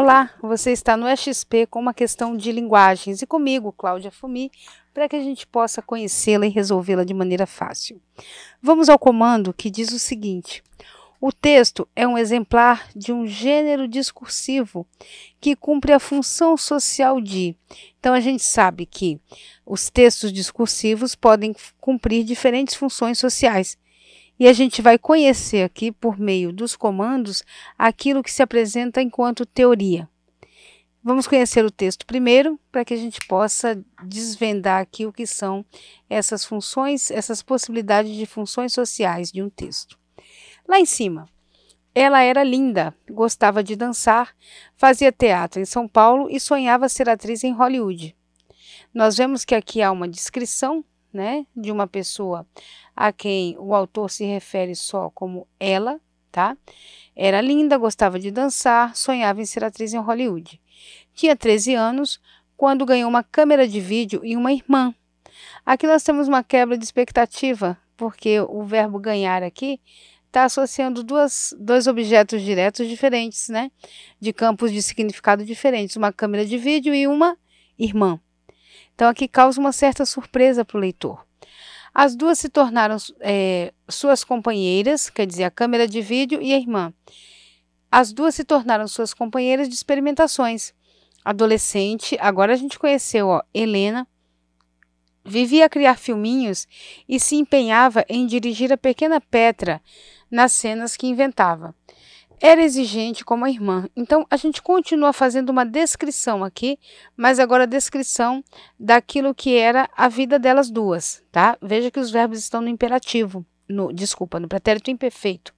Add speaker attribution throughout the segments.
Speaker 1: Olá, você está no XP com uma questão de linguagens e comigo, Cláudia Fumi, para que a gente possa conhecê-la e resolvê-la de maneira fácil. Vamos ao comando que diz o seguinte: o texto é um exemplar de um gênero discursivo que cumpre a função social de. Então, a gente sabe que os textos discursivos podem cumprir diferentes funções sociais. E a gente vai conhecer aqui, por meio dos comandos, aquilo que se apresenta enquanto teoria. Vamos conhecer o texto primeiro, para que a gente possa desvendar aqui o que são essas funções, essas possibilidades de funções sociais de um texto. Lá em cima, ela era linda, gostava de dançar, fazia teatro em São Paulo e sonhava ser atriz em Hollywood. Nós vemos que aqui há uma descrição né, de uma pessoa a quem o autor se refere só como ela, tá? Era linda, gostava de dançar, sonhava em ser atriz em Hollywood. Tinha 13 anos quando ganhou uma câmera de vídeo e uma irmã. Aqui nós temos uma quebra de expectativa, porque o verbo ganhar aqui está associando duas, dois objetos diretos diferentes, né? De campos de significado diferentes, uma câmera de vídeo e uma irmã. Então aqui causa uma certa surpresa para o leitor. As duas se tornaram é, suas companheiras, quer dizer, a câmera de vídeo e a irmã. As duas se tornaram suas companheiras de experimentações. Adolescente, agora a gente conheceu ó, Helena, vivia a criar filminhos e se empenhava em dirigir a pequena Petra nas cenas que inventava. Era exigente como a irmã. Então a gente continua fazendo uma descrição aqui, mas agora a descrição daquilo que era a vida delas duas, tá? Veja que os verbos estão no imperativo, no desculpa, no pretérito imperfeito,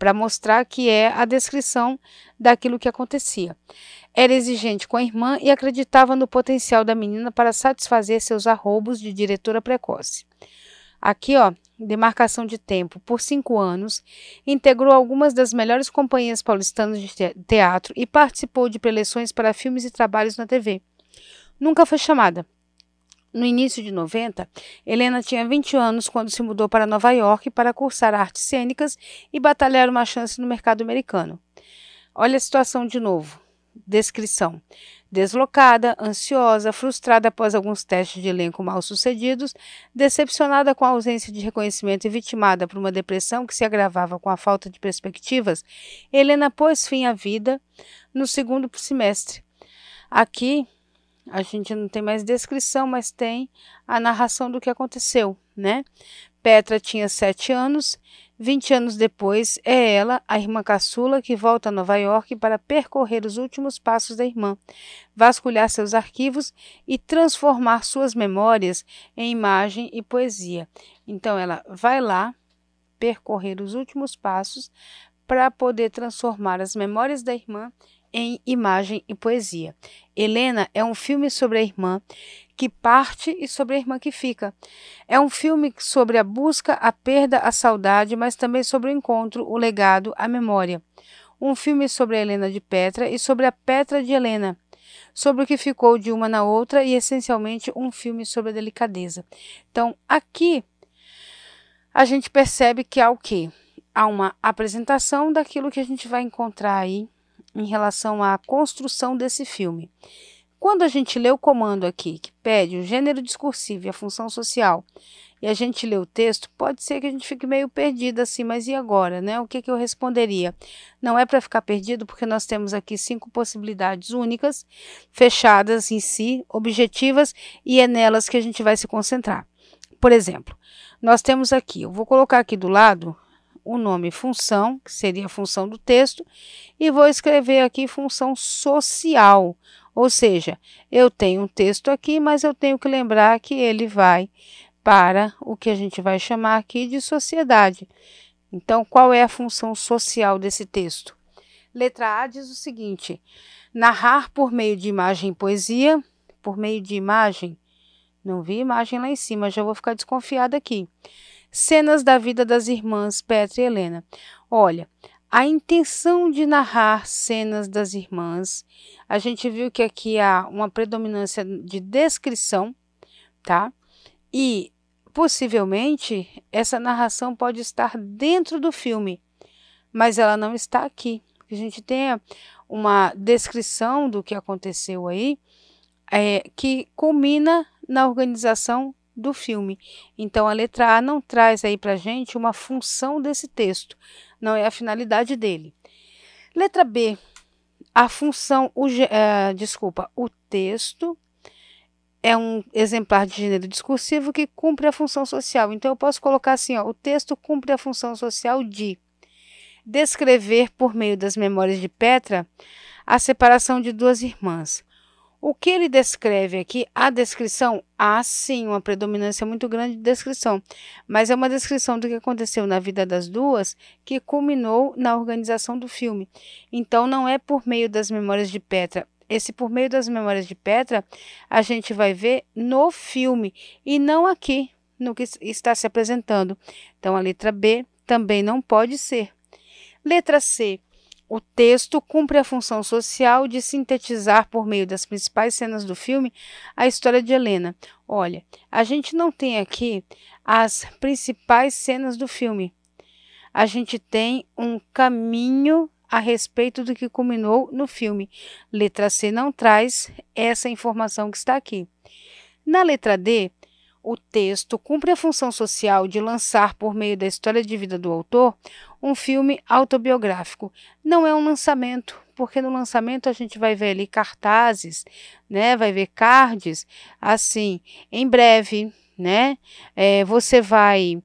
Speaker 1: para mostrar que é a descrição daquilo que acontecia. Era exigente com a irmã e acreditava no potencial da menina para satisfazer seus arroubos de diretora precoce. Aqui, ó, demarcação de tempo por cinco anos, integrou algumas das melhores companhias paulistanas de teatro e participou de preleções para filmes e trabalhos na TV. Nunca foi chamada. No início de 90, Helena tinha 20 anos quando se mudou para Nova York para cursar artes cênicas e batalhar uma chance no mercado americano. Olha a situação de novo descrição. Deslocada, ansiosa, frustrada após alguns testes de elenco mal sucedidos, decepcionada com a ausência de reconhecimento e vitimada por uma depressão que se agravava com a falta de perspectivas, Helena pôs fim à vida no segundo semestre. Aqui a gente não tem mais descrição, mas tem a narração do que aconteceu, né? Petra tinha sete anos Vinte anos depois, é ela, a irmã caçula, que volta a Nova York para percorrer os últimos passos da irmã, vasculhar seus arquivos e transformar suas memórias em imagem e poesia. Então, ela vai lá percorrer os últimos passos, para poder transformar as memórias da irmã em imagem e poesia. Helena é um filme sobre a irmã que parte e sobre a irmã que fica. É um filme sobre a busca, a perda, a saudade, mas também sobre o encontro, o legado, a memória. Um filme sobre a Helena de Petra e sobre a Petra de Helena sobre o que ficou de uma na outra e essencialmente um filme sobre a delicadeza. Então, aqui a gente percebe que há o quê? a uma apresentação daquilo que a gente vai encontrar aí em relação à construção desse filme. Quando a gente lê o comando aqui, que pede o gênero discursivo e a função social, e a gente lê o texto, pode ser que a gente fique meio perdida assim, mas e agora, né? O que, que eu responderia? Não é para ficar perdido, porque nós temos aqui cinco possibilidades únicas, fechadas em si, objetivas, e é nelas que a gente vai se concentrar. Por exemplo, nós temos aqui, eu vou colocar aqui do lado o nome função, que seria a função do texto, e vou escrever aqui função social, ou seja, eu tenho um texto aqui, mas eu tenho que lembrar que ele vai para o que a gente vai chamar aqui de sociedade. Então, qual é a função social desse texto? Letra A diz o seguinte: narrar por meio de imagem poesia, por meio de imagem. Não vi imagem lá em cima, já vou ficar desconfiada aqui cenas da vida das irmãs Petra e Helena. Olha, a intenção de narrar cenas das irmãs, a gente viu que aqui há uma predominância de descrição, tá? E possivelmente essa narração pode estar dentro do filme, mas ela não está aqui. Que a gente tenha uma descrição do que aconteceu aí, é, que culmina na organização do filme. Então a letra A não traz aí para gente uma função desse texto, não é a finalidade dele. Letra B, a função, o, uh, desculpa, o texto é um exemplar de gênero discursivo que cumpre a função social. Então eu posso colocar assim, ó, o texto cumpre a função social de descrever por meio das memórias de Petra a separação de duas irmãs. O que ele descreve aqui, a descrição, há sim uma predominância muito grande de descrição, mas é uma descrição do que aconteceu na vida das duas que culminou na organização do filme. Então não é por meio das memórias de Petra. Esse por meio das memórias de Petra, a gente vai ver no filme e não aqui no que está se apresentando. Então a letra B também não pode ser. Letra C. O texto cumpre a função social de sintetizar, por meio das principais cenas do filme, a história de Helena. Olha, a gente não tem aqui as principais cenas do filme. A gente tem um caminho a respeito do que culminou no filme. Letra C não traz essa informação que está aqui. Na letra D, o texto cumpre a função social de lançar, por meio da história de vida do autor, um filme autobiográfico. Não é um lançamento, porque no lançamento a gente vai ver ali cartazes, né? Vai ver cards, assim, em breve, né? É, você vai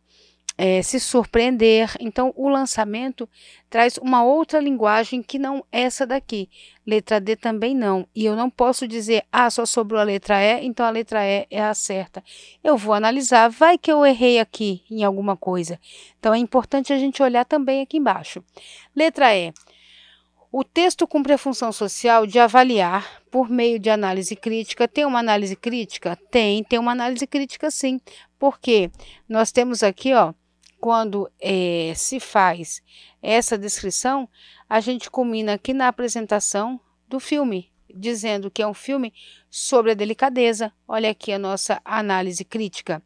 Speaker 1: é, se surpreender. Então, o lançamento traz uma outra linguagem que não essa daqui. Letra D também não. E eu não posso dizer, ah, só sobrou a letra E, então a letra E é a certa. Eu vou analisar, vai que eu errei aqui em alguma coisa. Então, é importante a gente olhar também aqui embaixo. Letra E. O texto cumpre a função social de avaliar por meio de análise crítica. Tem uma análise crítica? Tem, tem uma análise crítica sim. Porque nós temos aqui, ó, quando é, se faz essa descrição, a gente culmina aqui na apresentação do filme, dizendo que é um filme sobre a delicadeza. Olha aqui a nossa análise crítica.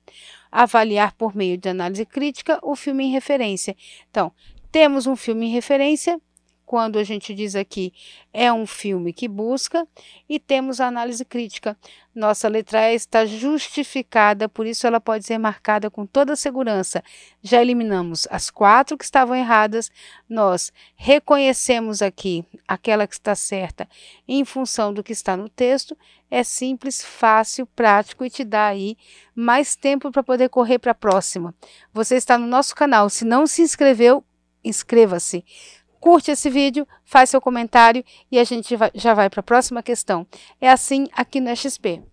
Speaker 1: Avaliar por meio de análise crítica o filme em referência. Então, temos um filme em referência, quando a gente diz aqui é um filme que busca, e temos a análise crítica. Nossa letra E está justificada, por isso ela pode ser marcada com toda segurança. Já eliminamos as quatro que estavam erradas, nós reconhecemos aqui aquela que está certa em função do que está no texto. É simples, fácil, prático e te dá aí mais tempo para poder correr para a próxima. Você está no nosso canal, se não se inscreveu, inscreva-se curte esse vídeo, faz seu comentário e a gente já vai para a próxima questão. É assim aqui no XP.